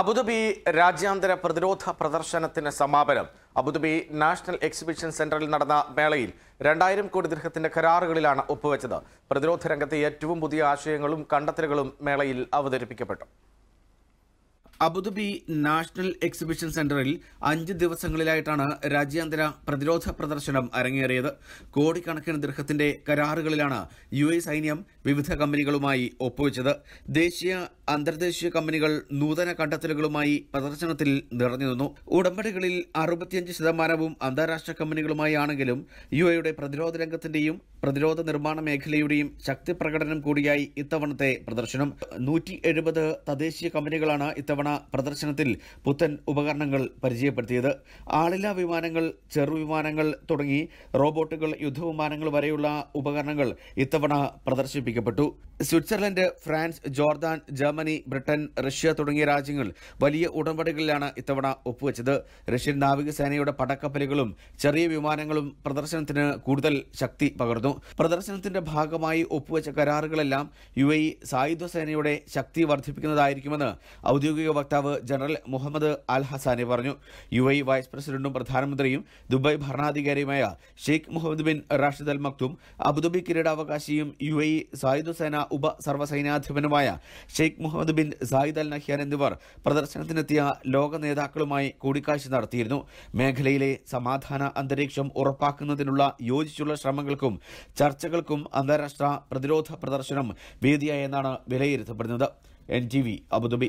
Abu Dhabi രാജ്യാന്തര പ്രതിരോധ പ്രദർശനത്തിന് സമാപനം അബുദാബി നാഷണൽ എക്സിബിഷൻ സെന്ററിൽ നടന്ന മേളയിൽ രണ്ടായിരം കോടി ദീർഘത്തിന്റെ കരാറുകളിലാണ് ഒപ്പുവെച്ചത് പ്രതിരോധ രംഗത്തെ ഏറ്റവും പുതിയ ആശയങ്ങളും കണ്ടെത്തലുകളും മേളയിൽ അവതരിപ്പിക്കപ്പെട്ടു അബുദാബി നാഷണൽ എക്സിബിഷൻ സെന്ററിൽ അഞ്ച് ദിവസങ്ങളിലായിട്ടാണ് രാജ്യാന്തര പ്രതിരോധ പ്രദർശനം അരങ്ങേറിയത് കോടിക്കണക്കിന് ദീർഘത്തിന്റെ കരാറുകളിലാണ് യു എ സൈന്യം വിവിധ കമ്പനികളുമായി ഒപ്പുവെച്ചത് ദേശീയ അന്തർദേശീയ കമ്പനികൾ നൂതന കണ്ടെത്തലുകളുമായി പ്രദർശനത്തിൽ നിറഞ്ഞു നിന്നു ഉടമ്പടികളിൽ അറുപത്തിയഞ്ച് ശതമാനവും അന്താരാഷ്ട്ര കമ്പനികളുമായി ആണെങ്കിലും യു എയുടെ പ്രതിരോധ രംഗത്തിന്റെയും പ്രതിരോധ നിർമ്മാണ മേഖലയുടെയും ശക്തി പ്രകടനം കൂടിയായി ഇത്തവണത്തെ പ്രദർശനം നൂറ്റി തദ്ദേശീയ കമ്പനികളാണ് ഇത്തവണ ആണ് പ്രദർശനത്തിൽ പുത്തൻ ഉപകരണങ്ങൾ പരിചയപ്പെടുത്തിയത് ആളില വിമാനങ്ങൾ ചെറുവിമാനങ്ങൾ തുടങ്ങി റോബോട്ടുകൾ യുദ്ധവിമാനങ്ങൾ വരെയുള്ള ഉപകരണങ്ങൾ ഇത്തവണ പ്രദർശിപ്പിക്കപ്പെട്ടു Switzerland France Jordan Germany Britain Russia തുടങ്ങിയ രാജ്യങ്ങൾ വലിയ ഉടമ്പടികളിലാണ് ഇത്തവണ ഒപ്പുവെച്ചത് റഷ്യൻ നാവികസേനയുടെ പടക്കപ്പലുകളും ചെറിയ വിമാനങ്ങളും പ്രദർശനത്തിന് കൂടുതൽ ശക്തി പകർന്നു പ്രദർശനത്തിന്റെ ഭാഗമായി ഒപ്പുവെച്ച കരാറുകളെല്ലാം യു എ സായുധ സേനയുടെ ശക്തി വർദ്ധിപ്പിക്കുന്നതായിരിക്കുമെന്ന് ഔദ്യോഗിക വക്താവ് ജനറൽ മുഹമ്മദ് അൽ ഹസാനി പറഞ്ഞു യു എ വൈസ് പ്രസിഡന്റും പ്രധാനമന്ത്രിയും ദുബായ് ഭരണാധികാരിയുമായ Sheikh Mohammed bin Rashid Al Maktoum Abu Dhabi കിരീടാവകാശിയും യു എ സായുധസേന ഉപ സർവ്വസൈനാധിപനുമായ Sheikh Mohammed bin Zayed Al Nahyan എന്നിവർ പ്രദർശനത്തിനെത്തിയ ലോക നേതാക്കളുമായി കൂടിക്കാഴ്ച നടത്തിയിരുന്നു മേഖലയിലെ സമാധാന അന്തരീക്ഷം ഉറപ്പാക്കുന്നതിനുള്ള യോജിച്ചുള്ള ശ്രമങ്ങൾക്കും ചർച്ചകൾക്കും അന്താരാഷ്ട്ര പ്രതിരോധ പ്രദർശനം വേദിയായെന്നാണ് വിലയിരുത്തപ്പെടുന്നത് എൻ ടി വി അബുദാബി